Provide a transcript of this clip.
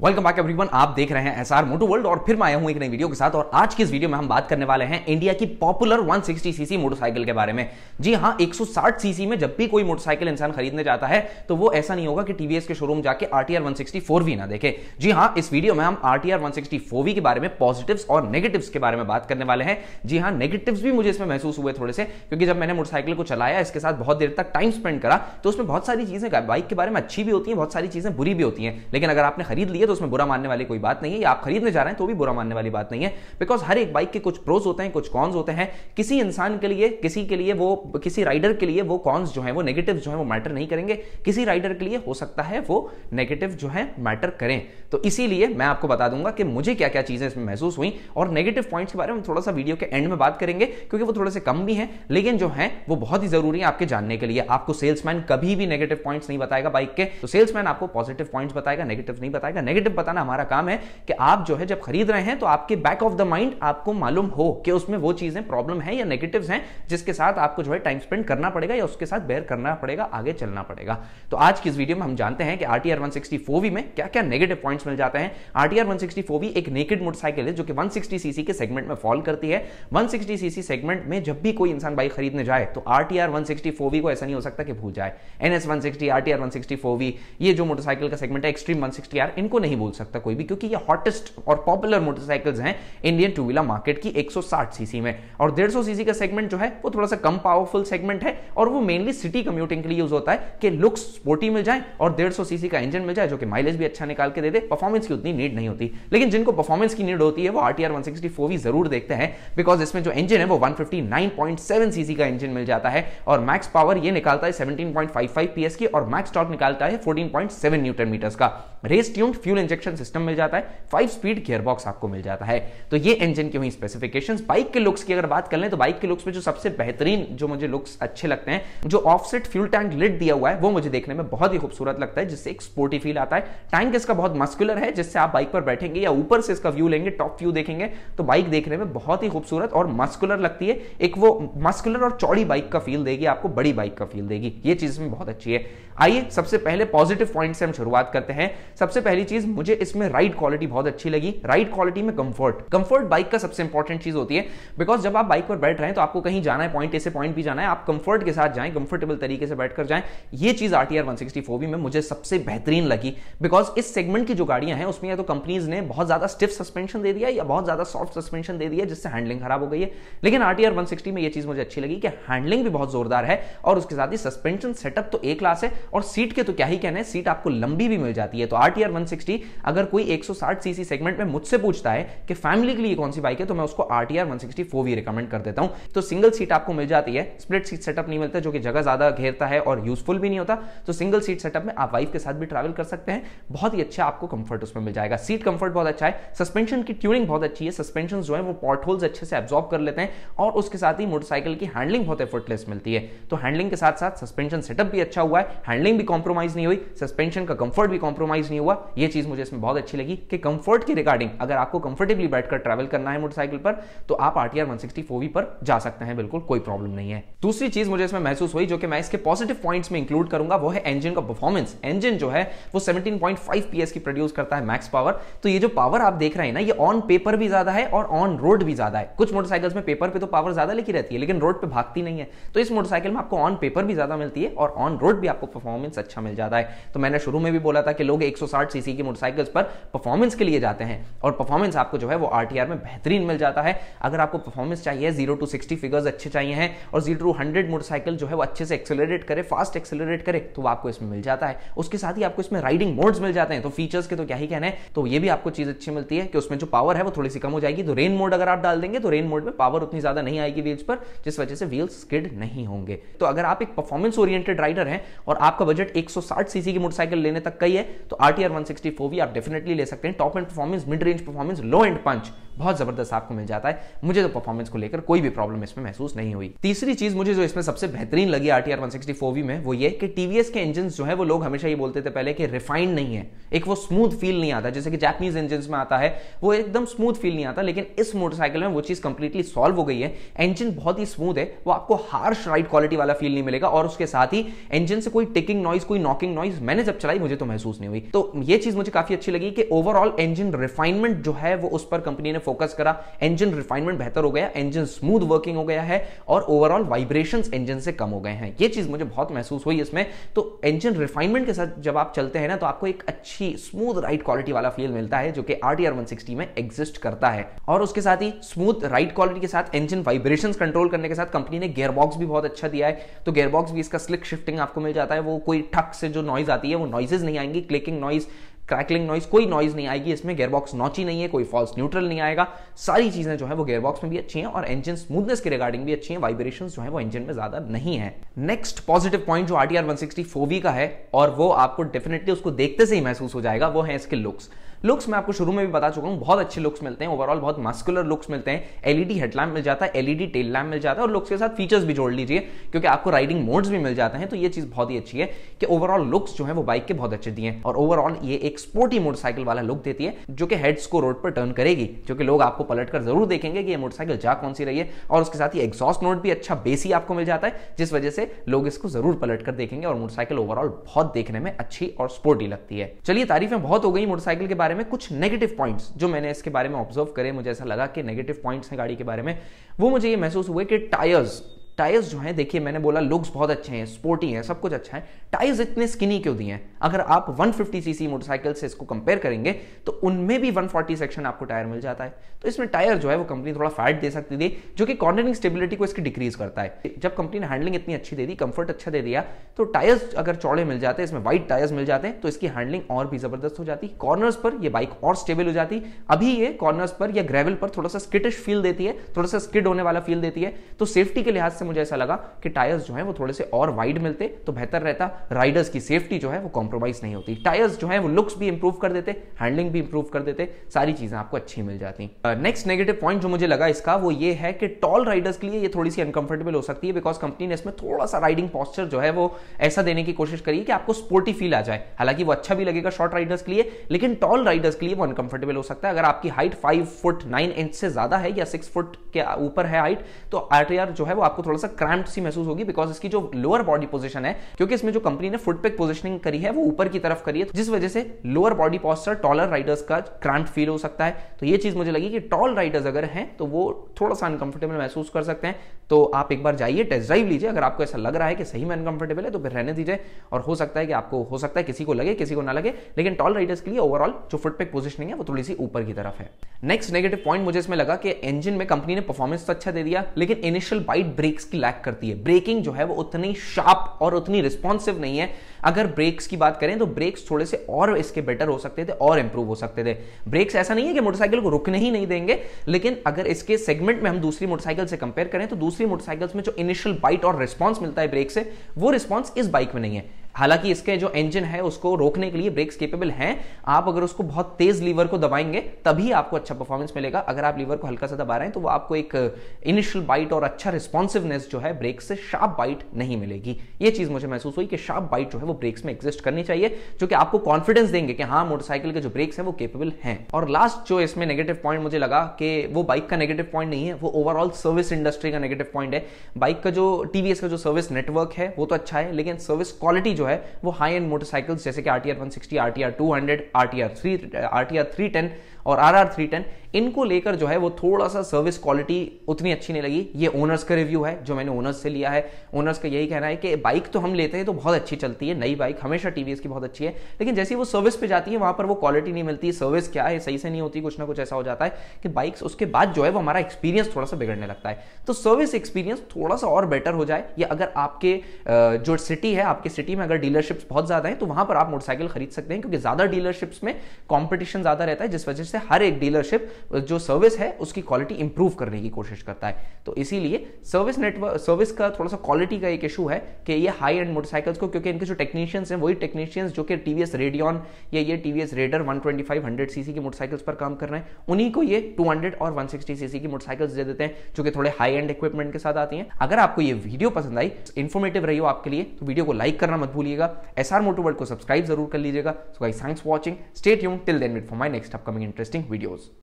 Welcome back everyone आप देख रहे हैं एस आर मोटो वर्ल्ड और फिर मैं आया हूं एक नई वीडियो के साथ और आज की इस वीडियो में हम बात करने वाले हैं इंडिया की पॉपुलर 160 सीसी मोटरसाइकिल के बारे में जी हां 160 सीसी में जब भी कोई मोटरसाइकिल इंसान खरीदने जाता है तो वो ऐसा नहीं होगा कि टीवीएस के शोरूम जाके आरटीआर 164V ना देखे जी हां इस वीडियो में हम आरटीआर 164V के बारे में पॉजिटिव और नेगेटिव के बारे में बात करने वाले हैं जी हाँ नेगेटिव भी मुझे इसमें महसूस हुए थोड़े से क्योंकि जब मैंने मोटरसाइकिल को चलाया इसके साथ बहुत देर तक टाइम स्पेंड करा तो उसमें बहुत सारी चीजें बाइक के बारे में अच्छी भी होती है बहुत सारी चीजें बुरी भी होती है लेकिन अगर आपने खरीद लिया है तो उसमें बुरा मानने वाली कोई बात नहीं है या आप खरीदने जा रहे हैं तो भी बुरा मानने वाली बात नहीं है बिकॉज हर एक बाइक के कुछ प्रोज होते हैं कुछ कॉन्स होते हैं किसी इंसान के लिए किसी के लिए वो किसी राइडर के लिए वो कॉन्स जो है वो नेगेटिव जो है वो मैटर नहीं करेंगे किसी राइडर के लिए हो सकता है वो नेगेटिव जो है मैटर करें तो इसीलिए मैं आपको बता दूंगा कि मुझे क्या क्या चीजें इसमें महसूस हुई और नेगेटिव पॉइंट्स के बारे में थोड़ा सा वीडियो के एंड में बात करेंगे क्योंकि वो थोड़े से कम भी हैं लेकिन जो है वो बहुत ही जरूरी है आपके जानने के लिए आपको सेल्समैन कभी भी नेगेटिव पॉइंट्स नहीं बताएगा बाइक के तो सेल्समैन आपको पॉजिटिव पॉइंट्स बताएगा नेगेटिव नहीं बताएगा नेगेटिव बताना हमारा काम है कि आप जो है जब खरीद रहे हैं तो आपके बैक ऑफ द माइंड आपको मालूम हो कि उसमें वो चीजें प्रॉब्लम है या नेगेटिव हैं जिसके साथ आपको जो है टाइम स्पेंड करना पड़ेगा या उसके साथ बेयर करना पड़ेगा आगे चलना पड़ेगा तो आज की इस वीडियो में हम जानते हैं कि आर टी में क्या क्या नेगेटिव पॉइंट्स मिल जाते हैं आर टी आर एक नेकेड मोटरसाइकिल है जो कि वन सीसी के सेगमेंट में फॉल करती है वन सीसी सेगमेंट में जब भी कोई इंसान बाइक खरीदने जाए तो आर टी आर को ऐसा नहीं हो सकता कि भूल जाए N S one sixty R T R ये जो मोटरसाइकिल का सेगमेंट है एक्सट्रीम वन इनको नहीं बोल सकता कोई भी क्योंकि ये हॉटेस्ट और पॉपुलर मोटरसाइकिल्स हैं इंडियन टू व्हीलर मार्केट की 160 सीसी में और 150 सीसी का सेगमेंट जो है वो थोड़ा सा कम पावरफुल सेगमेंट है और वो मेनली सिटी कम्यूटिंग के लिए यूज होता है कि लुक्स स्पोर्टी मिल जाए और डेढ़ सीसी का इंजन मिल जाए जो कि माइलेज भी अच्छा निकाल के दे दे परफॉर्मेंस की उतनी नीड नहीं होती लेकिन जिनको परफॉर्मेंस की नीड होती है वो आर टी भी जरूर देखते हैं बिकॉज इसमें जो इंजन है वो वन सीसी का इंजन मिल जाता है और मैक्स पावर ये निकालता है 17.55 पीएस की और मैक्स टॉक निकालता है fourteen point seven newton metres का race tuned fuel injection system मिल जाता है फाइव स्पीड गियरबॉक्स आपको मिल जाता है तो ये इंजन की हुई स्पेसिफिकेशन बाइक के लुक्स की अगर बात कर लें तो बाइक के लुक्स में जो सबसे बेहतरीन जो मुझे लुक्स अच्छे लगते हैं जो ऑफसेट फ्यूल टैंक लिट दिया हुआ है वो मुझे देखने में बहुत ही खूबसूरत लगता है जिससे एक स्पोर्टी फील आता है टैंक इसका बहुत मस्कुलर है जिससे आप बाइक पर बैठेंगे या ऊपर से इसका व्यू लेंगे टॉप व्यू देखेंगे तो बाइक देखने में बहुत ही खूबसूरत और मस्कुलर लगती है एक वो मस्कुलर और चौड़ी बाइक का फील देगी आपको बड़ी बाइक का फील देगी ये चीज में बहुत अच्छी है आइए सबसे पहले पॉजिटिव पॉइंट से हम शुरुआत करते हैं सबसे पहली चीज चीज मुझे इसमें राइड क्वालिटी बहुत अच्छी लगी राइड क्वालिटी में कंफर्ट कंफर्ट बाइक का सबसे इंपॉर्टेंट चीज होती है बिकॉज जब आप बाइक पर बैठ रहे हैं तो आपको कहीं जाना है पॉइंट ए से पॉइंट भी जाना है आप कंफर्ट के साथ जाएं कंफर्टेबल तरीके से बैठकर जाएं ये चीज आर टी आर वन भी में मुझे सबसे बेहतरीन लगी बिकॉज इस सेगमेंट की जो गाड़ियां हैं उसमें या तो कंपनीज ने बहुत ज्यादा स्टिफ सस्पेंशन दे दिया या बहुत ज्यादा सॉफ्ट सस्पेंशन दे दिया जिससे हैंडलिंग खराब हो गई है लेकिन आर टी वन में यह चीज मुझे अच्छी लगी कि हैंडलिंग भी बहुत जोरदार है और उसके साथ ही सस्पेंशन सेटअप तो ए क्लास है और सीट के तो क्या ही कहना है सीट आपको लंबी भी मिल जाती है तो आरटीआर वन सिक्सटी की अगर कोई 160 सीसी सेगमेंट में मुझसे पूछता है कि फैमिली के लिए कौन सी बाइक है तो मैं उसको R T R one sixty four V recommend कर देता हूं तो सिंगल सीट आपको मिल जाती है स्प्लिट सीट सेटअप नहीं मिलता जो कि जगह ज्यादा घेरता है और यूजफुल भी नहीं होता तो सिंगल सीट सेटअप में आप वाइफ के साथ भी ट्रैवल कर सकते हैं बहुत ही अच्छा आपको कंफर्ट उसमें मिल जाएगा सीट कंफर्ट बहुत अच्छा है सस्पेंशन की ट्यूनिंग बहुत अच्छी है सस्पेंशन जो है वो पॉट होल्स अच्छे से एब्जॉर्ब कर लेते हैं और उसके साथ ही मोटरसाइकिल की हैंडलिंग बहुत एफर्टलेस मिलती है तो हैंडलिंग के साथ साथ सस्पेंशन सेटअप भी अच्छा हुआ है हैंडलिंग भी कॉम्प्रोमाइज नहीं हुई सस्पेंशन का कंफर्ट भी कॉम्प्रोमाइज नहीं हुआ यह चीज चीज़ मुझे इसमें बहुत अच्छी लगी कि कंफर्ट की रिगार्डिंग अगर आपको कंफर्टेबली बैठकर ट्रैवल करना है मोटरसाइकिल पर तो आप R T R one sixty four V पर जा सकते हैं बिल्कुल कोई प्रॉब्लम नहीं है दूसरी चीज़ मुझे इसमें महसूस हुई जो कि मैं इसके पॉजिटिव पॉइंट्स में इंक्लूड करूंगा वो है इंजन का परफॉर्मेंस इंजन जो है वो 17.5 पीएस की प्रोड्यूस करता है मैक्स पावर तो ये जो पावर आप देख रहे हैं ना ये ऑन पेपर भी ज्यादा है और ऑन रोड भी ज्यादा है कुछ मोटरसाइकिल्स में पेपर पे तो पावर ज्यादा लिखी रहती है लेकिन रोड पे भागती नहीं है तो इस मोटरसाइकिल में आपको ऑन पेपर भी ज्यादा मिलती है और ऑन रोड भी आपको परफॉर्मेंस अच्छा मिल जाता है तो मैंने शुरू में भी बोला था कि लोग एक सीसी की मोटरसाइकिल्स पर परफॉर्मेंस के लिए जाते हैं और परफॉर्मेंस आपको जो है वो आर में बेहतरीन मिल जाता है अगर आपको परफॉर्मेंस चाहिए जीरो टू सिक्सटी फिगर्स अच्छे चाहिए हैं और जीरो टू हंड्रेड मोटरसाइकिल जो है वो अच्छे से एक्सेलरेट करे फास्ट एक्सेलरेट करे तो आपको इसमें मिल जाता है उसके साथ ही आपको इसमें राइडिंग मोड्स मिल जाते हैं तो फीचर्स के तो क्या ही कहने तो ये भी आपको चीज अच्छी मिलती है कि उसमें जो पावर है वो थोड़ी सी कम हो जाएगी तो रेन मोड अगर आप डाल देंगे तो रेन मोड में पावर उतनी ज्यादा नहीं आएगी व्हील्स पर जिस वजह से व्हील्स स्किड नहीं होंगे तो अगर आप एक परफॉर्मेंस ओरिएंटेड राइडर हैं और आपका बजट 160 सीसी की मोटरसाइकिल लेने तक का ही है तो आरटीआर टी थ्री फोर भी आप डेफिनेटली ले सकते हैं top end performance mid range performance low end punch बहुत ज़बरदस्त आपको मिल जाता है मुझे तो परफॉर्मेंस को लेकर कोई भी प्रॉब्लम इसमें महसूस नहीं हुई तीसरी चीज़ मुझे जो इसमें सबसे बेहतरीन लगी R T R one sixty four V में वो ये कि टीवीएस के इंजन जो है वो लोग हमेशा ये बोलते थे पहले कि रिफाइंड नहीं है एक वो स्मूथ फील नहीं आता जैसे कि जैपनीज इंजन में आता है वो एकदम स्मूथ फील नहीं आता लेकिन इस मोटरसाइकिल में वो चीज़ कंप्लीटली सॉल्व हो गई है इंजन बहुत ही स्मूथ है वो आपको हार्श राइड क्वालिटी वाला फील नहीं मिलेगा और उसके साथ ही इंजन से कोई टिकिंग नॉइज कोई नॉकिंग नॉइज मैंने जब चलाई मुझे तो महसूस नहीं हुई तो ये चीज़ मुझे काफ़ी अच्छी लगी कि ओवरऑल इंजन रिफाइनमेंट जो है वो उस पर कंपनी ने फोकस करा इंजन रिफाइनमेंट बेहतर हो गया इंजन स्मूथ वर्किंग हो गया है और ओवरऑल वाइब्रेशन इंजन से कम हो गए हैं ये चीज मुझे बहुत महसूस हुई इसमें तो इंजन रिफाइनमेंट के साथ जब आप चलते हैं ना तो आपको एक अच्छी स्मूथ राइड क्वालिटी वाला फील मिलता है जो कि R T R one sixty में एग्जिस्ट करता है और उसके साथ ही स्मूथ राइड क्वालिटी के साथ इंजन वाइब्रेशन कंट्रोल करने के साथ कंपनी ने गेयरबॉक्स भी बहुत अच्छा दिया है तो गेयरबॉक्स भी इसका स्लिक शिफ्टिंग आपको मिल जाता है वो कोई ठक से जो नॉइज आती है वो नॉइजेज नहीं आएंगी क्लिकिंग नॉइज क्रैकलिंग नॉइज कोई नॉइज नहीं आएगी इसमें गेयरबॉक्स नॉची नहीं है कोई फॉल्स न्यूट्रल नहीं आएगा सारी चीजें जो है वो गेयरबॉक्स में भी अच्छी हैं और इंजन स्मूथनेस के रिगार्डिंग भी अच्छी है वाइब्रेशन जो है वो इंजन में ज्यादा नहीं है नेक्स्ट पॉजिटिव पॉइंट जो R T R one sixty four V का है और वो आपको डेफिनेटली उसको देखते से ही महसूस हो जाएगा वो है इसके लुक्स लुक्स मैं आपको शुरू में भी बता चुका हूँ बहुत अच्छे लुक्स मिलते हैं ओवरऑल बहुत मस्कुलर लुक्स मिलते हैं एलईडी हेडलैम्प e मिल जाता है एलईडी टेल लैम्प मिल जाता है और लुक्स के साथ फीचर्स भी जोड़ लीजिए क्योंकि आपको राइडिंग मोड्स भी मिल जाते हैं तो ये चीज बहुत ही अच्छी है कि ओवरऑल लुक्स जो है वो बाइक के बहुत अच्छे दिए और ओवरऑल ये एक स्पोर्टी मोटरसाइकिल वाला लुक देती है जो कि हेड्स को रोड पर टर्न करेगी जो कि लोग आपको पलट कर जरूर देखेंगे कि ये मोटरसाइकिल जा कौन सी रही है और उसके साथ ही एग्जॉस्ट नोट भी अच्छा बेसी आपको मिल जाता है जिस वजह से लोग इसको जरूर पलट कर देखेंगे और मोटरसाइकिल ओवरऑल बहुत देखने में अच्छी और स्पोर्टी लगती है चलिए तारीफें बहुत हो गई मोटरसाइकिल के बारे बारे में कुछ नेगेटिव पॉइंट्स जो मैंने इसके बारे में ऑब्जर्व करे मुझे ऐसा लगा कि नेगेटिव पॉइंट्स हैं गाड़ी के बारे में वो मुझे ये महसूस हुए कि टायर्स टाइल्स जो हैं देखिए मैंने बोला लुक्स बहुत अच्छे हैं स्पोर्टी हैं सब कुछ अच्छा है टाइल्स इतने स्किनी क्यों दिए हैं अगर आप 150 सीसी मोटरसाइकिल से इसको कंपेयर करेंगे तो उनमें भी 140 सेक्शन आपको टायर मिल जाता है तो इसमें टायर जो है वो कंपनी थोड़ा फैट दे सकती थी जो कि कॉर्नरिंग स्टेबिलिटी को इसकी डिक्रीज करता है जब कंपनी ने हैंडलिंग इतनी अच्छी दे दी कंफर्ट अच्छा दे दिया तो टायर्स अगर चौड़े मिल जाते इसमें वाइट टायर्स मिल जाते हैं तो इसकी हैंडलिंग और भी जबरदस्त हो जाती कॉर्नर्स पर यह बाइक और स्टेबल हो जाती अभी ये कॉर्नर्स पर या ग्रेवल पर थोड़ा सा स्किटिश फील देती है थोड़ा सा स्किड होने वाला फील देती है तो सेफ्टी के लिहाज से मुझे ऐसा लगा कि टायर्स जो है वो थोड़े से और वाइड मिलते तो बेहतर रहता राइडर्स की सेफ्टी जो है वो कॉम्प्रोमाइज नहीं होती टायर्स जो है वो लुक्स भी इंप्रूव कर देते हैंडलिंग भी इंप्रूव कर देते सारी चीजें आपको अच्छी मिल जाती नेक्स्ट नेगेटिव पॉइंट जो मुझे लगा इसका वो ये है कि टॉल राइडर्स के लिए ये थोड़ी सी अनकंफर्टेबल हो सकती है बिकॉज कंपनी ने इसमें थोड़ा सा राइडिंग पॉस्चर जो है वो ऐसा देने की कोशिश करी कि आपको स्पोर्टी फील आ जाए हालांकि वो अच्छा भी लगेगा शॉर्ट राइडर्स के लिए लेकिन टॉल राइडर्स के लिए वो अनकंफर्टेबल हो सकता है अगर आपकी height five foot nine inch से ज्यादा है या सिक्स फुट के ऊपर है हाइट तो आर जो है वो आपको थोड़ा सा क्रैम्प सी महसूस होगी बिकॉज इसकी जो लोअर बॉडी पोजिशन है क्योंकि इसमें जो कंपनी ने फुट पेक पोजिशनिंग करी है वो ऊपर की तरफ करी है तो जिस वजह से lower body posture taller riders का क्रैम्प फील हो सकता है तो ये चीज मुझे लगी कि टॉल राइडर्स अगर हैं तो वो थोड़ा सा अनकंफर्टेबल महसूस कर सकते हैं तो आप एक बार जाइए टेस्ट ड्राइव लीजिए अगर आपको ऐसा लग रहा है कि सही में अनकंफर्टेबल है तो फिर रहने दीजिए और हो सकता है कि आपको हो सकता है किसी को लगे किसी को ना लगे लेकिन टॉल राइडर्स के लिए ओवरऑल जो फुटपेक पोजिशनिंग है वो थोड़ी सी ऊपर की तरफ है नेक्स्ट नेगेटिव पॉइंट मुझे इसमें लगा कि इंजन में कंपनी ने परफॉर्मेंस तो अच्छा दे दिया लेकिन इनिशियल बाइट ब्रेक ब्रेक्स की लैक करती है ब्रेकिंग जो है वो उतनी शार्प और उतनी रिस्पॉन्सिव नहीं है अगर ब्रेक्स की बात करें तो ब्रेक्स थोड़े से और इसके बेटर हो सकते थे और इंप्रूव हो सकते थे ब्रेक्स ऐसा नहीं है कि मोटरसाइकिल को रुकने ही नहीं देंगे लेकिन अगर इसके सेगमेंट में हम दूसरी मोटरसाइकिल से कंपेयर करें तो दूसरी मोटरसाइकिल्स में जो इनिशियल बाइट और रिस्पॉन्स मिलता है ब्रेक से वो रिस्पॉन्स इस बाइक में नहीं है हालांकि इसके जो इंजन है उसको रोकने के लिए ब्रेक्स केपेबल हैं आप अगर उसको बहुत तेज लीवर को दबाएंगे तभी आपको अच्छा परफॉर्मेंस मिलेगा अगर आप लीवर को हल्का सा दबा रहे हैं तो वो आपको एक इनिशियल uh, बाइट और अच्छा रिस्पॉन्सिवनेस जो है ब्रेक से शार्प बाइट नहीं मिलेगी ये चीज मुझे महसूस हुई कि शार्प बाइट जो है वो ब्रेक्स में एग्जिस्ट करनी चाहिए जो कि आपको कॉन्फिडेंस देंगे कि हाँ मोटरसाइकिल के जो ब्रेक्स है वो केपेबल है और लास्ट जो इसमें नेगेटिव पॉइंट मुझे लगा कि वो बाइक का नेगेटिव पॉइंट नहीं है वो ओवरऑल सर्विस इंडस्ट्री का नेगेटिव पॉइंट है बाइक का जो टीवीएस का जो सर्विस नेटवर्क है वो तो अच्छा है लेकिन सर्विस क्वालिटी जो है वो हाई एंड मोटरसाइकिल्स जैसे कि R T R one sixty R T R two hundred R T R three R T R three ten और आर आर थ्री टेन इनको लेकर जो है वो थोड़ा सा सर्विस क्वालिटी उतनी अच्छी नहीं लगी ये ओनर्स का रिव्यू है जो मैंने ओनर्स से लिया है ओनर्स का यही कहना है कि बाइक तो हम लेते हैं तो बहुत अच्छी चलती है नई बाइक हमेशा टीवीएस की बहुत अच्छी है लेकिन जैसी वो सर्विस पे जाती है वहां पर वो क्वालिटी नहीं मिलती सर्विस क्या है सही से नहीं होती कुछ ना कुछ ऐसा हो जाता है कि बाइक्स उसके बाद जो है वो हमारा एक्सपीरियंस थोड़ा सा बिगड़ने लगता है तो सर्विस एक्सपीरियंस थोड़ा सा और बेटर हो जाए या अगर आपके जो सिटी है आपके सिटी में अगर डीलरशिप्स बहुत ज्यादा है तो वहां पर आप मोटरसाइकिल खरीद सकते हैं क्योंकि ज्यादा डीलरशिप्स में कॉम्पिटिशन ज्यादा रहता है जिस वजह जिससे हर एक डीलरशिप जो सर्विस है उसकी क्वालिटी इंप्रूव करने की कोशिश करता है तो इसीलिए सर्विस नेटवर्क सर्विस का थोड़ा सा क्वालिटी का एक इशू है कि ये हाई एंड मोटरसाइकिल्स को क्योंकि इनके जो टेक्नीशियंस हैं वही टेक्नीशियंस जो कि टीवीएस रेडियन या ये टीवीएस रेडर 125 100 सीसी की मोटरसाइकिल्स पर काम कर रहे हैं उन्हीं को ये 200 और 160 सीसी की मोटरसाइकिल्स दे देते हैं जो कि थोड़े हाई एंड इक्विपमेंट के साथ आती हैं अगर आपको ये वीडियो पसंद आई इन्फॉर्मेटिव रही हो आपके लिए तो वीडियो को लाइक करना मत भूलिएगा एस आर मोटोवर्ल्ड को सब्सक्राइब जरूर कर लीजिएगा so guys thanks watching stay यून till then wait for my next upcoming interest interesting videos.